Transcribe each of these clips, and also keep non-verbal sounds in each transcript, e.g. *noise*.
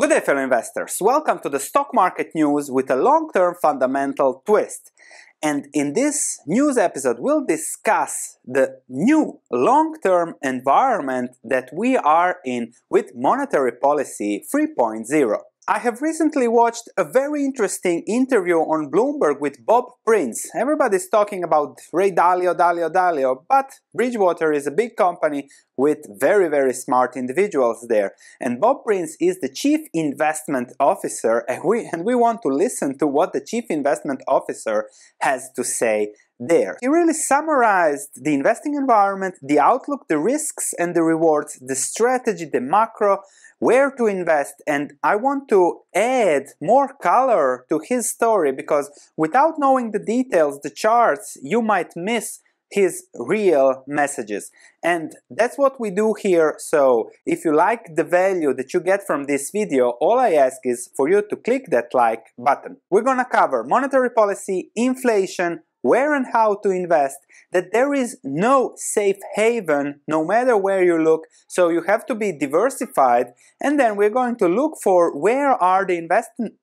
Good day, fellow investors. Welcome to the stock market news with a long term fundamental twist. And in this news episode, we'll discuss the new long term environment that we are in with monetary policy 3.0. I have recently watched a very interesting interview on Bloomberg with Bob Prince. Everybody's talking about Ray Dalio, Dalio, Dalio, but Bridgewater is a big company with very, very smart individuals there. And Bob Prince is the chief investment officer, and we, *laughs* and we want to listen to what the chief investment officer has to say there. He really summarized the investing environment, the outlook, the risks and the rewards, the strategy, the macro, where to invest. And I want to add more color to his story because without knowing the details, the charts, you might miss his real messages. And that's what we do here. So if you like the value that you get from this video, all I ask is for you to click that like button. We're gonna cover monetary policy, inflation, where and how to invest, that there is no safe haven no matter where you look, so you have to be diversified, and then we're going to look for where are the investment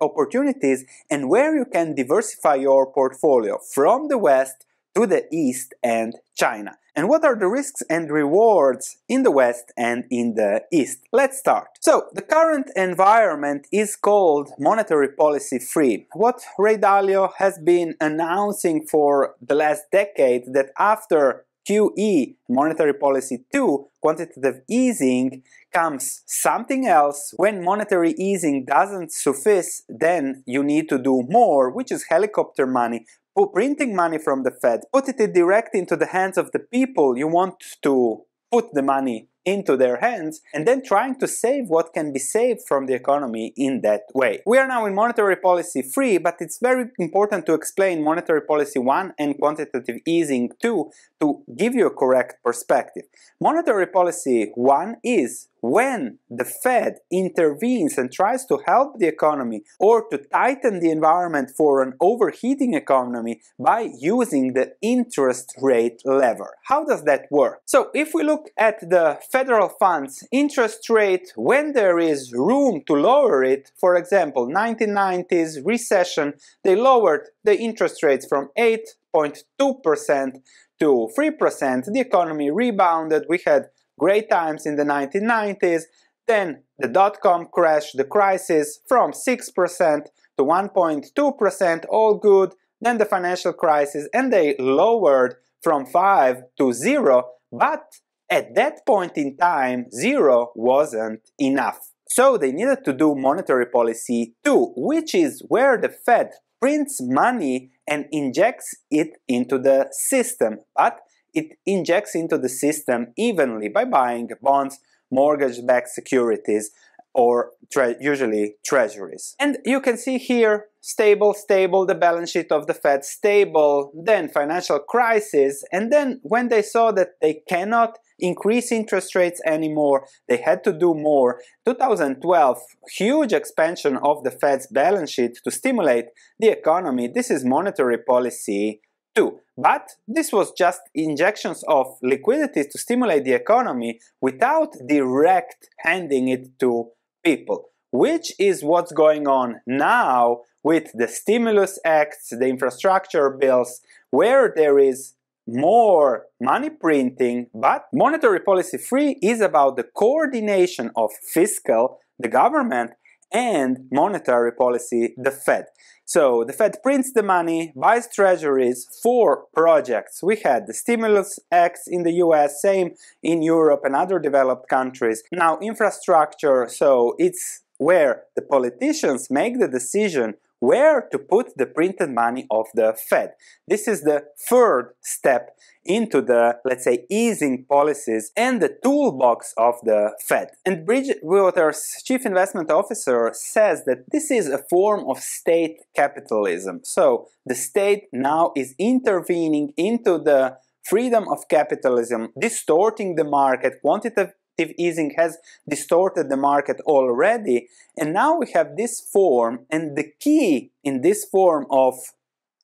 opportunities and where you can diversify your portfolio from the West to the East and China. And what are the risks and rewards in the West and in the East? Let's start. So, the current environment is called monetary policy free. What Ray Dalio has been announcing for the last decade that after QE, monetary policy 2, quantitative easing, comes something else. When monetary easing doesn't suffice, then you need to do more, which is helicopter money, Oh, printing money from the Fed, put it direct into the hands of the people you want to put the money into their hands and then trying to save what can be saved from the economy in that way. We are now in monetary policy 3, but it's very important to explain monetary policy 1 and quantitative easing 2 to give you a correct perspective. Monetary policy one is when the Fed intervenes and tries to help the economy or to tighten the environment for an overheating economy by using the interest rate lever. How does that work? So, if we look at the federal funds interest rate, when there is room to lower it, for example, 1990s recession, they lowered the interest rates from 8.2% to 3%, the economy rebounded, we had great times in the 1990s, then the dot-com crash, the crisis from 6% to 1.2%, all good, then the financial crisis, and they lowered from 5 to 0, but at that point in time, 0 wasn't enough. So they needed to do monetary policy too, which is where the Fed prints money and injects it into the system, but it injects into the system evenly by buying bonds, mortgage-backed securities, or tre usually treasuries. And you can see here stable, stable, the balance sheet of the Fed stable, then financial crisis, and then when they saw that they cannot increase interest rates anymore. They had to do more. 2012, huge expansion of the Fed's balance sheet to stimulate the economy. This is monetary policy too. But this was just injections of liquidity to stimulate the economy without direct handing it to people, which is what's going on now with the stimulus acts, the infrastructure bills, where there is more money printing, but monetary policy free is about the coordination of fiscal, the government, and monetary policy, the Fed. So the Fed prints the money, buys treasuries for projects. We had the Stimulus acts in the US, same in Europe and other developed countries. Now infrastructure, so it's where the politicians make the decision where to put the printed money of the Fed. This is the third step into the, let's say, easing policies and the toolbox of the Fed. And Bridgewater's chief investment officer says that this is a form of state capitalism. So the state now is intervening into the freedom of capitalism, distorting the market, quantitative quantitative easing has distorted the market already. And now we have this form, and the key in this form of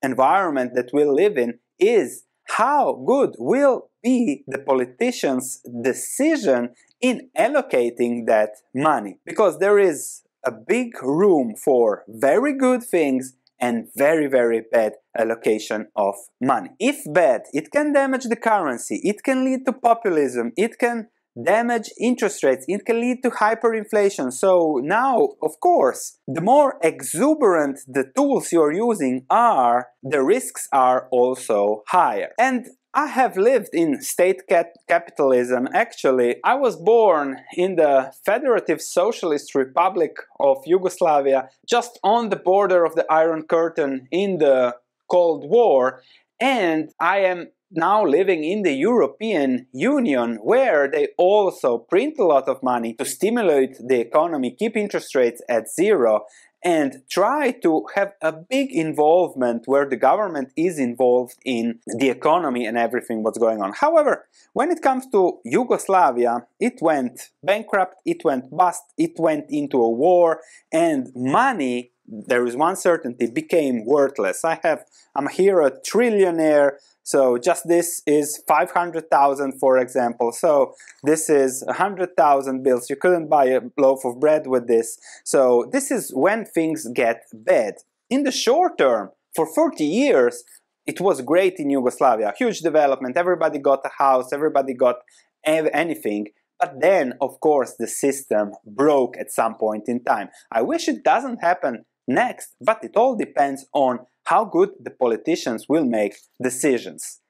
environment that we live in is how good will be the politicians' decision in allocating that money. Because there is a big room for very good things and very, very bad allocation of money. If bad, it can damage the currency, it can lead to populism, it can damage interest rates. It can lead to hyperinflation. So now, of course, the more exuberant the tools you're using are, the risks are also higher. And I have lived in state cap- capitalism. Actually, I was born in the Federative Socialist Republic of Yugoslavia, just on the border of the Iron Curtain in the Cold War, and I am now living in the European Union, where they also print a lot of money to stimulate the economy, keep interest rates at zero, and try to have a big involvement where the government is involved in the economy and everything what's going on. However, when it comes to Yugoslavia, it went bankrupt, it went bust, it went into a war, and money, there is one certainty, became worthless. I have, I'm here a trillionaire, so just this is 500,000, for example. So this is 100,000 bills. You couldn't buy a loaf of bread with this. So this is when things get bad. In the short term, for 40 years, it was great in Yugoslavia, huge development. Everybody got a house, everybody got anything. But then, of course, the system broke at some point in time. I wish it doesn't happen next, but it all depends on how good the politicians will make decisions.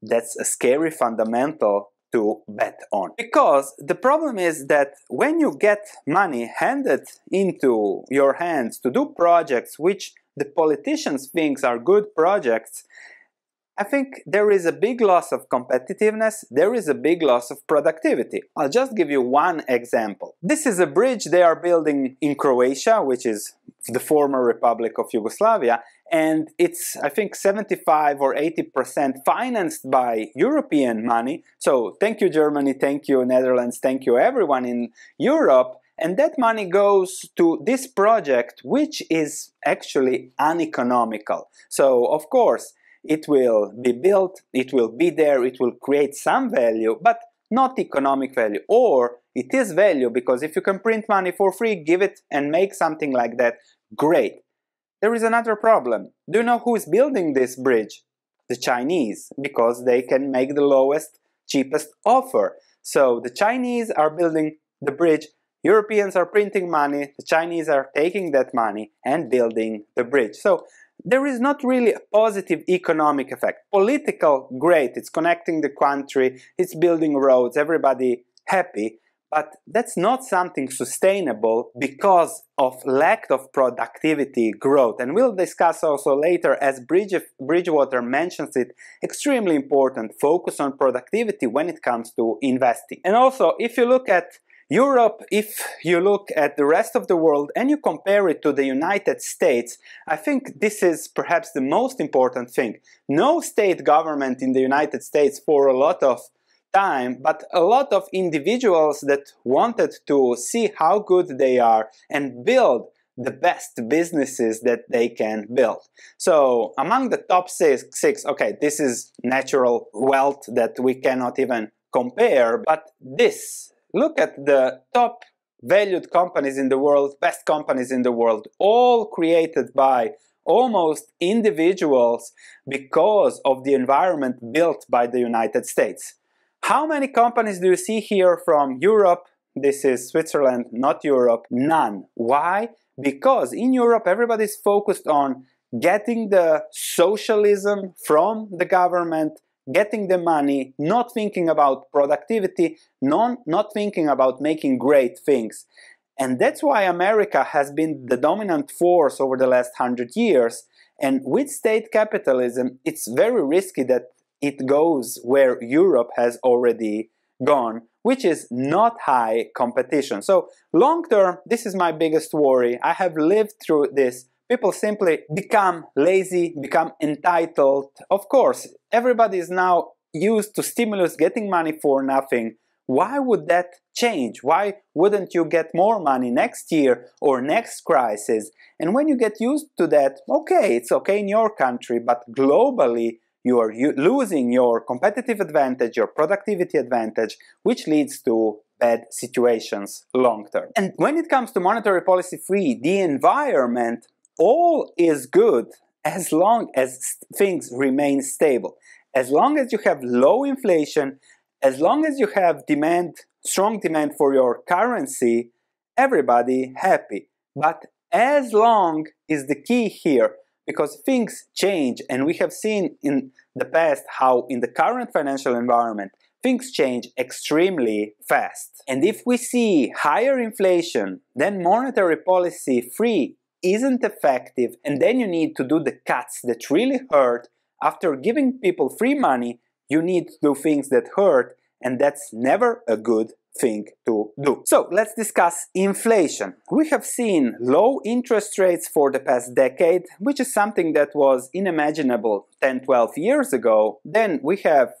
That's a scary fundamental to bet on. Because the problem is that when you get money handed into your hands to do projects which the politicians think are good projects, I think there is a big loss of competitiveness, there is a big loss of productivity. I'll just give you one example. This is a bridge they are building in Croatia, which is the former Republic of Yugoslavia, and it's I think 75 or 80 percent financed by European money. So thank you Germany, thank you Netherlands, thank you everyone in Europe. And that money goes to this project, which is actually uneconomical. So, of course, it will be built, it will be there, it will create some value, but not economic value. Or it is value because if you can print money for free, give it and make something like that, great. There is another problem. Do you know who is building this bridge? The Chinese, because they can make the lowest, cheapest offer. So the Chinese are building the bridge, Europeans are printing money, the Chinese are taking that money and building the bridge. So there is not really a positive economic effect. Political, great, it's connecting the country, it's building roads, everybody happy, but that's not something sustainable because of lack of productivity growth. And we'll discuss also later, as Bridgewater mentions it, extremely important focus on productivity when it comes to investing. And also, if you look at Europe, if you look at the rest of the world and you compare it to the United States, I think this is perhaps the most important thing. No state government in the United States for a lot of time, but a lot of individuals that wanted to see how good they are and build the best businesses that they can build. So among the top six, six okay, this is natural wealth that we cannot even compare, but this look at the top valued companies in the world, best companies in the world, all created by almost individuals because of the environment built by the United States. How many companies do you see here from Europe? This is Switzerland, not Europe. None. Why? Because in Europe, everybody's focused on getting the socialism from the government, getting the money, not thinking about productivity, non, not thinking about making great things. And that's why America has been the dominant force over the last hundred years. And with state capitalism, it's very risky that it goes where Europe has already gone, which is not high competition. So, long term, this is my biggest worry. I have lived through this people simply become lazy, become entitled. Of course, everybody is now used to stimulus getting money for nothing. Why would that change? Why wouldn't you get more money next year or next crisis? And when you get used to that, okay, it's okay in your country, but globally, you are losing your competitive advantage, your productivity advantage, which leads to bad situations long term. And when it comes to monetary policy free, the environment all is good as long as things remain stable. As long as you have low inflation, as long as you have demand, strong demand for your currency, everybody happy. But as long is the key here because things change and we have seen in the past how in the current financial environment things change extremely fast. And if we see higher inflation, then monetary policy free isn't effective and then you need to do the cuts that really hurt, after giving people free money, you need to do things that hurt and that's never a good thing to do. So let's discuss inflation. We have seen low interest rates for the past decade, which is something that was unimaginable 10, 12 years ago. Then we have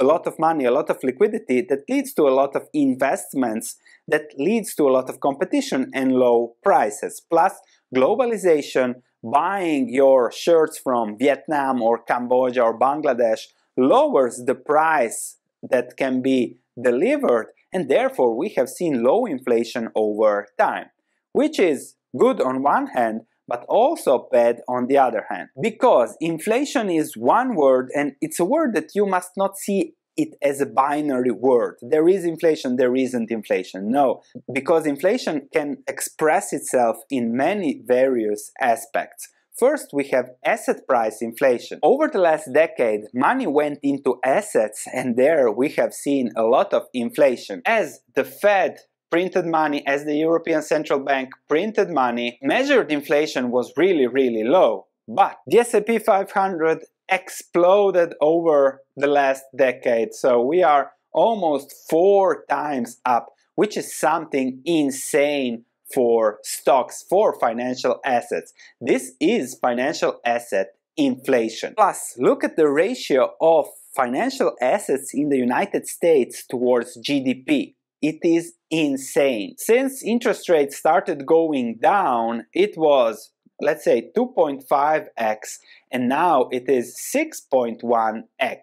a lot of money, a lot of liquidity that leads to a lot of investments, that leads to a lot of competition and low prices. Plus, globalization, buying your shirts from Vietnam or Cambodia or Bangladesh lowers the price that can be delivered, and therefore we have seen low inflation over time, which is good on one hand, but also bad on the other hand. Because inflation is one word, and it's a word that you must not see it as a binary word. There is inflation, there isn't inflation. No, because inflation can express itself in many various aspects. First, we have asset price inflation. Over the last decade, money went into assets, and there we have seen a lot of inflation. As the Fed printed money, as the European Central Bank printed money, measured inflation was really, really low. But the S&P 500 exploded over the last decade, so we are almost four times up, which is something insane for stocks, for financial assets. This is financial asset inflation. Plus, look at the ratio of financial assets in the United States towards GDP. It is insane. Since interest rates started going down, it was let's say 2.5x and now it is 6.1x.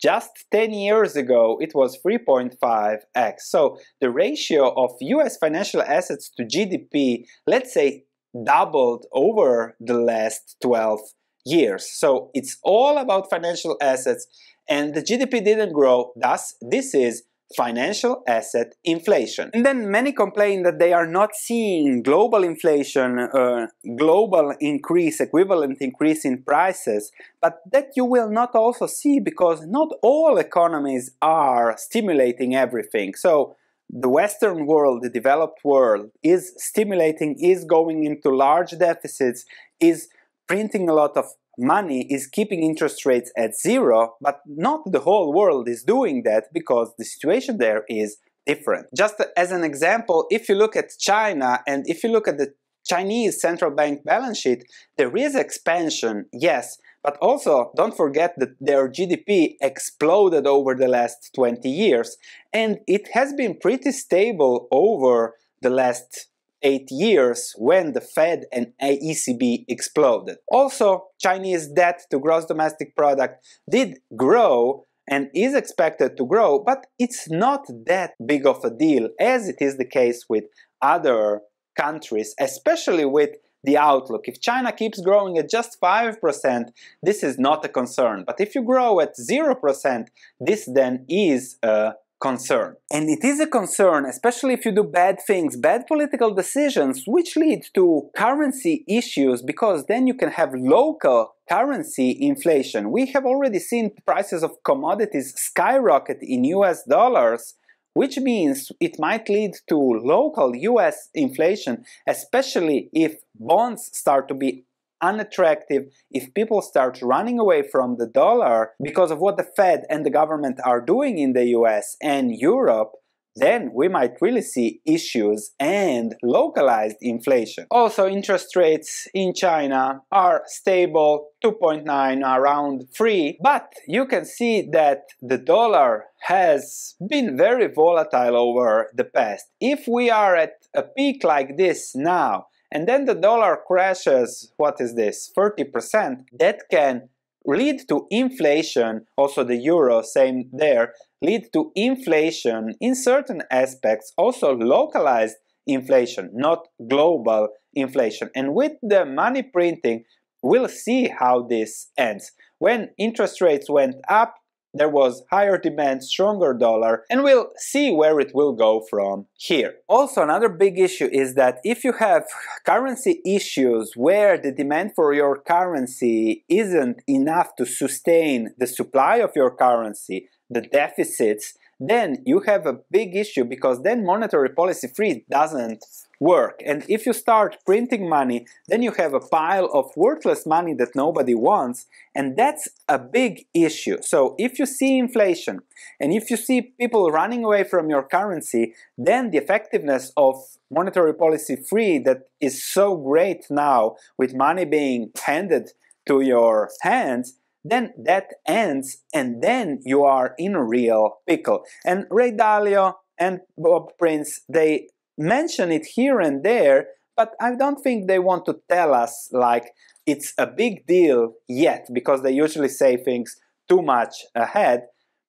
Just 10 years ago it was 3.5x. So the ratio of US financial assets to GDP, let's say, doubled over the last 12 years. So it's all about financial assets and the GDP didn't grow, thus this is financial asset inflation. And then many complain that they are not seeing global inflation, uh, global increase, equivalent increase in prices, but that you will not also see because not all economies are stimulating everything. So the Western world, the developed world, is stimulating, is going into large deficits, is printing a lot of money is keeping interest rates at zero, but not the whole world is doing that because the situation there is different. Just as an example, if you look at China and if you look at the Chinese central bank balance sheet, there is expansion, yes, but also don't forget that their GDP exploded over the last 20 years and it has been pretty stable over the last eight years when the Fed and ECB exploded. Also, Chinese debt to gross domestic product did grow and is expected to grow, but it's not that big of a deal as it is the case with other countries, especially with the outlook. If China keeps growing at just 5%, this is not a concern. But if you grow at 0%, this then is a concern. And it is a concern, especially if you do bad things, bad political decisions, which lead to currency issues, because then you can have local currency inflation. We have already seen prices of commodities skyrocket in US dollars, which means it might lead to local US inflation, especially if bonds start to be unattractive if people start running away from the dollar because of what the Fed and the government are doing in the US and Europe, then we might really see issues and localized inflation. Also, interest rates in China are stable, 2.9 around 3, but you can see that the dollar has been very volatile over the past. If we are at a peak like this now, and then the dollar crashes, what is this, 30%, that can lead to inflation, also the euro, same there, lead to inflation in certain aspects, also localized inflation, not global inflation. And with the money printing, we'll see how this ends. When interest rates went up, there was higher demand, stronger dollar, and we'll see where it will go from here. Also, another big issue is that if you have currency issues where the demand for your currency isn't enough to sustain the supply of your currency, the deficits, then you have a big issue because then monetary policy free doesn't work. And if you start printing money, then you have a pile of worthless money that nobody wants, and that's a big issue. So if you see inflation and if you see people running away from your currency, then the effectiveness of monetary policy free that is so great now with money being handed to your hands then that ends and then you are in real pickle. And Ray Dalio and Bob Prince, they mention it here and there, but I don't think they want to tell us like it's a big deal yet because they usually say things too much ahead,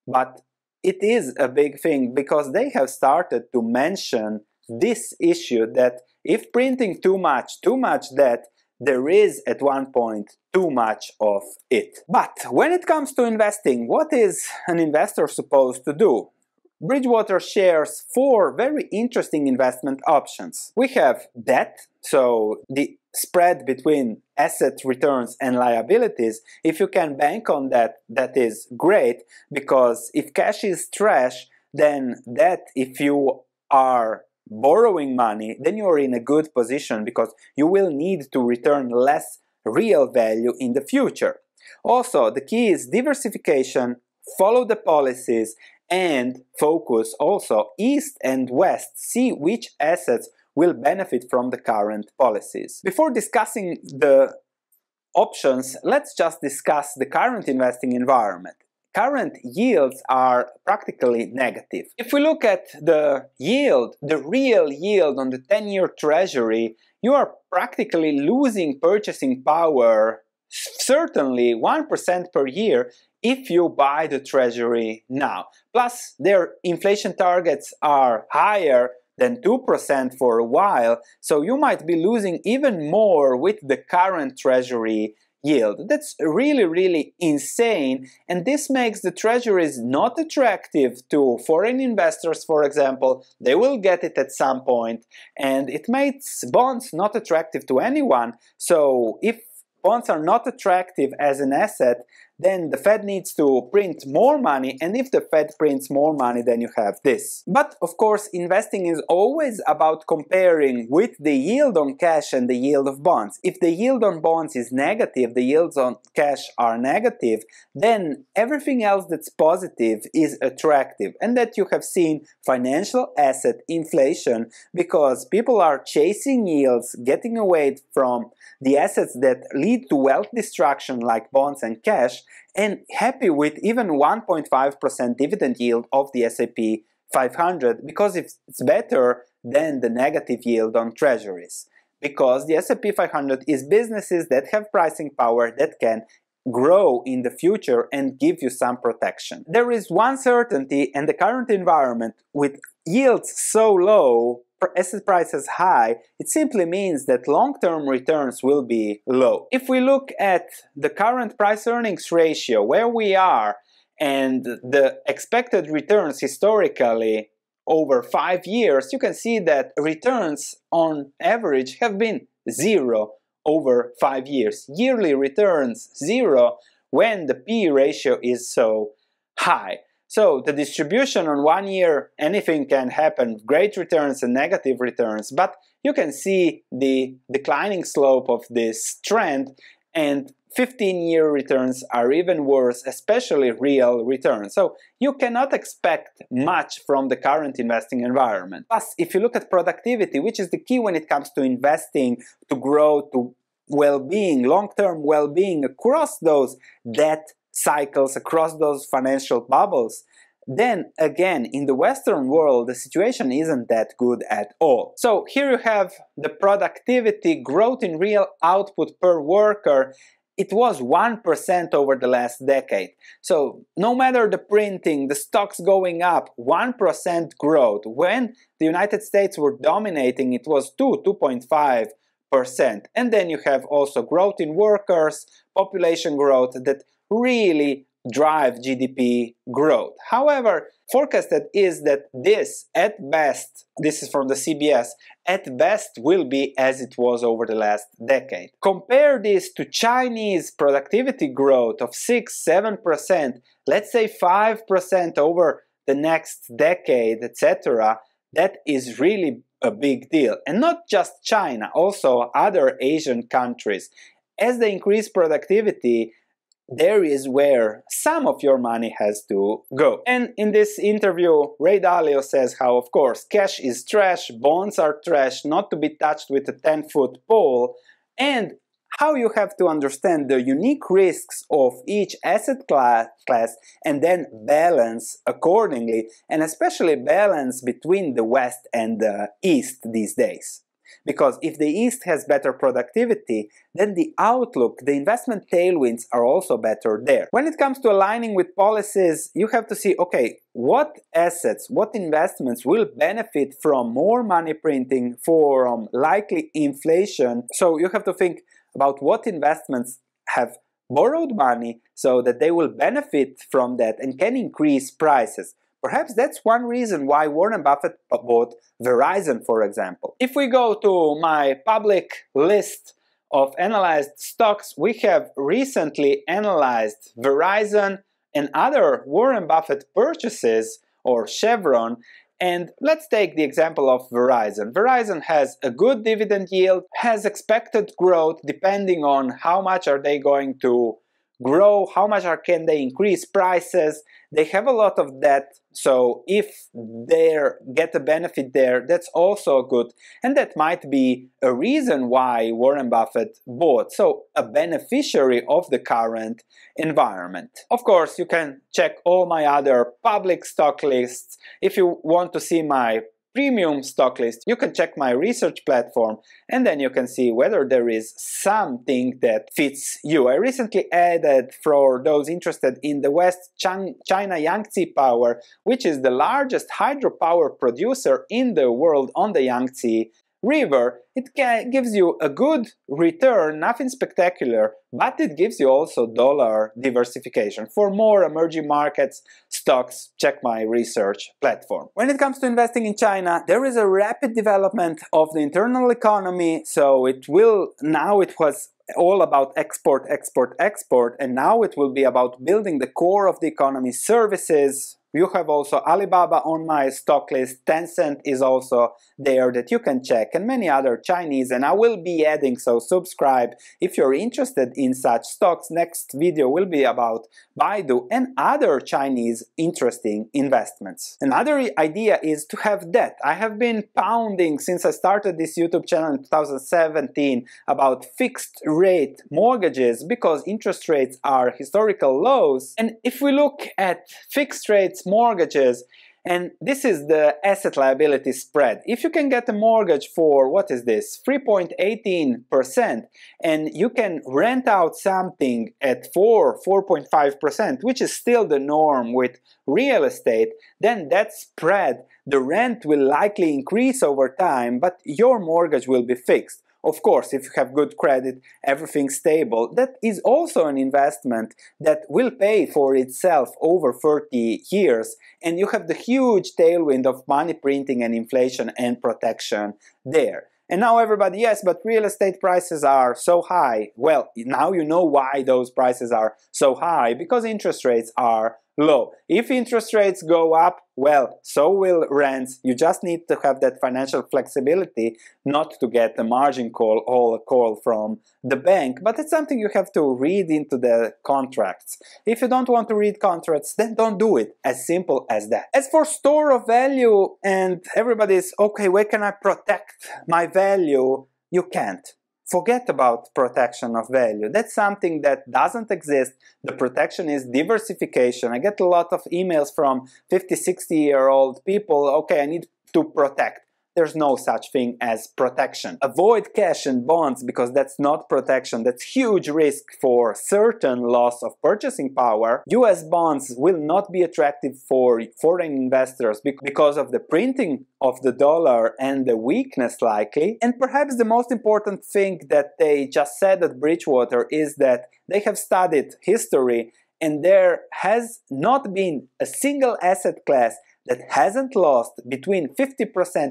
but it is a big thing because they have started to mention this issue that if printing too much, too much debt there is at one point too much of it. But when it comes to investing, what is an investor supposed to do? Bridgewater shares four very interesting investment options. We have debt, so the spread between asset returns and liabilities. If you can bank on that, that is great because if cash is trash, then debt, if you are borrowing money, then you are in a good position because you will need to return less real value in the future. Also, the key is diversification, follow the policies, and focus also east and west. See which assets will benefit from the current policies. Before discussing the options, let's just discuss the current investing environment current yields are practically negative. If we look at the yield, the real yield on the 10-year treasury, you are practically losing purchasing power, certainly 1% per year, if you buy the treasury now. Plus, their inflation targets are higher than 2% for a while, so you might be losing even more with the current treasury yield. That's really, really insane. And this makes the treasuries not attractive to foreign investors, for example. They will get it at some point, and it makes bonds not attractive to anyone. So if bonds are not attractive as an asset, then the Fed needs to print more money, and if the Fed prints more money, then you have this. But of course, investing is always about comparing with the yield on cash and the yield of bonds. If the yield on bonds is negative, the yields on cash are negative, then everything else that's positive is attractive, and that you have seen financial asset inflation because people are chasing yields, getting away from the assets that lead to wealth destruction like bonds and cash and happy with even 1.5% dividend yield of the SAP 500 because it's better than the negative yield on treasuries. Because the S&P 500 is businesses that have pricing power that can grow in the future and give you some protection. There is one certainty in the current environment with yields so low asset prices high, it simply means that long-term returns will be low. If we look at the current price earnings ratio, where we are, and the expected returns historically over five years, you can see that returns on average have been zero over five years. Yearly returns zero when the P ratio is so high. So the distribution on one year, anything can happen, great returns and negative returns, but you can see the declining slope of this trend and 15-year returns are even worse, especially real returns. So you cannot expect much from the current investing environment. Plus, if you look at productivity, which is the key when it comes to investing, to grow, to well-being, long-term well-being across those, that cycles, across those financial bubbles, then again, in the Western world, the situation isn't that good at all. So here you have the productivity growth in real output per worker. It was 1% over the last decade. So, no matter the printing, the stocks going up, 1% growth. When the United States were dominating, it was 2, 2.5. And then you have also growth in workers, population growth that really drive GDP growth. However, forecasted is that this, at best, this is from the CBS, at best will be as it was over the last decade. Compare this to Chinese productivity growth of 6 7%, let's say 5% over the next decade, etc. That is really a big deal. And not just China, also other Asian countries. As they increase productivity, there is where some of your money has to go. And in this interview, Ray Dalio says how, of course, cash is trash, bonds are trash, not to be touched with a 10 foot pole, and how you have to understand the unique risks of each asset class, and then balance accordingly, and especially balance between the West and the East these days. Because if the East has better productivity, then the outlook, the investment tailwinds are also better there. When it comes to aligning with policies, you have to see okay, what assets, what investments will benefit from more money printing, for likely inflation. So you have to think about what investments have borrowed money so that they will benefit from that and can increase prices. Perhaps that's one reason why Warren Buffett bought Verizon, for example. If we go to my public list of analyzed stocks, we have recently analyzed Verizon and other Warren Buffett purchases or Chevron. And let's take the example of Verizon. Verizon has a good dividend yield, has expected growth depending on how much are they going to grow, how much are, can they increase prices, they have a lot of debt, so if they get a benefit there, that's also good. And that might be a reason why Warren Buffett bought, so a beneficiary of the current environment. Of course, you can check all my other public stock lists. If you want to see my premium stock list, you can check my research platform and then you can see whether there is something that fits you. I recently added for those interested in the West China Yangtze Power, which is the largest hydropower producer in the world on the Yangtze river, it gives you a good return, nothing spectacular, but it gives you also dollar diversification. For more emerging markets, stocks, check my research platform. When it comes to investing in China, there is a rapid development of the internal economy, so it will, now it was all about export, export, export, and now it will be about building the core of the economy, services, you have also Alibaba on my stock list, Tencent is also there that you can check, and many other Chinese. And I will be adding, so subscribe if you're interested in such stocks. Next video will be about Baidu and other Chinese interesting investments. Another idea is to have debt. I have been pounding since I started this YouTube channel in 2017 about fixed rate mortgages because interest rates are historical lows. And if we look at fixed rates, its mortgages. And this is the asset liability spread. If you can get a mortgage for, what is this, 3.18%, and you can rent out something at 4, 4.5%, which is still the norm with real estate, then that spread, the rent will likely increase over time, but your mortgage will be fixed. Of course, if you have good credit, everything's stable. That is also an investment that will pay for itself over 30 years, and you have the huge tailwind of money printing and inflation and protection there. And now everybody, yes, but real estate prices are so high. Well, now you know why those prices are so high because interest rates are low. If interest rates go up, well, so will rents. You just need to have that financial flexibility not to get a margin call or a call from the bank, but it's something you have to read into the contracts. If you don't want to read contracts, then don't do it. As simple as that. As for store of value and everybody's, okay, where can I protect my value? You can't forget about protection of value. That's something that doesn't exist. The protection is diversification. I get a lot of emails from 50, 60 year old people, okay, I need to protect. There's no such thing as protection. Avoid cash and bonds because that's not protection. That's huge risk for certain loss of purchasing power. US bonds will not be attractive for foreign investors because of the printing of the dollar and the weakness likely. And perhaps the most important thing that they just said at Bridgewater is that they have studied history and there has not been a single asset class that hasn't lost between 50%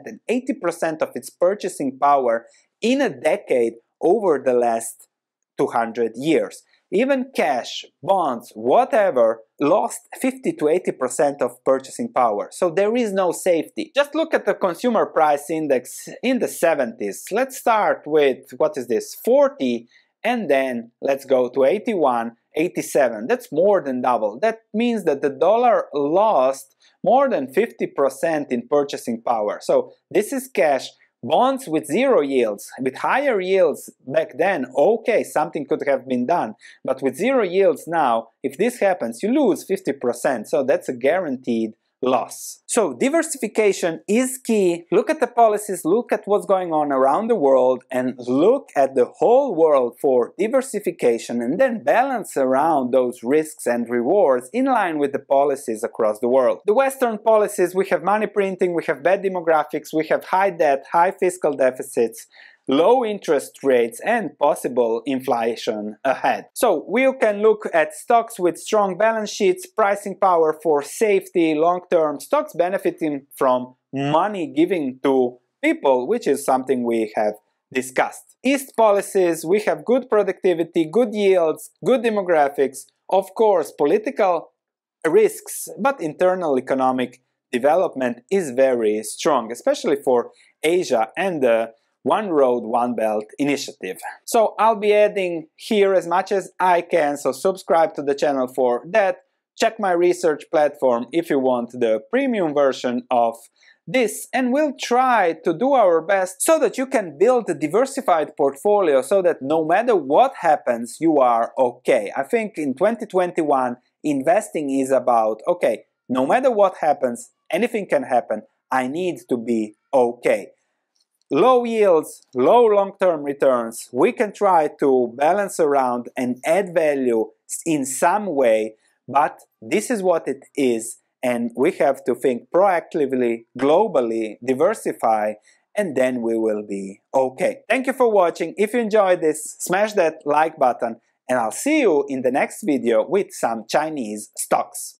and 80% of its purchasing power in a decade over the last 200 years. Even cash, bonds, whatever, lost 50 to 80% of purchasing power. So there is no safety. Just look at the consumer price index in the 70s. Let's start with what is this? 40 and then let's go to 81 87 that's more than double that means that the dollar lost more than 50% in purchasing power so this is cash bonds with zero yields with higher yields back then okay something could have been done but with zero yields now if this happens you lose 50% so that's a guaranteed loss. So diversification is key. Look at the policies, look at what's going on around the world and look at the whole world for diversification and then balance around those risks and rewards in line with the policies across the world. The Western policies, we have money printing, we have bad demographics, we have high debt, high fiscal deficits, low interest rates and possible inflation ahead. So we can look at stocks with strong balance sheets, pricing power for safety, long-term stocks benefiting from money giving to people, which is something we have discussed. East policies, we have good productivity, good yields, good demographics, of course, political risks, but internal economic development is very strong, especially for Asia and the one Road, One Belt initiative. So I'll be adding here as much as I can, so subscribe to the channel for that. Check my research platform if you want the premium version of this and we'll try to do our best so that you can build a diversified portfolio so that no matter what happens, you are okay. I think in 2021, investing is about okay, no matter what happens, anything can happen, I need to be okay low yields, low long-term returns, we can try to balance around and add value in some way, but this is what it is and we have to think proactively, globally, diversify, and then we will be okay. Thank you for watching. If you enjoyed this, smash that like button and I'll see you in the next video with some Chinese stocks.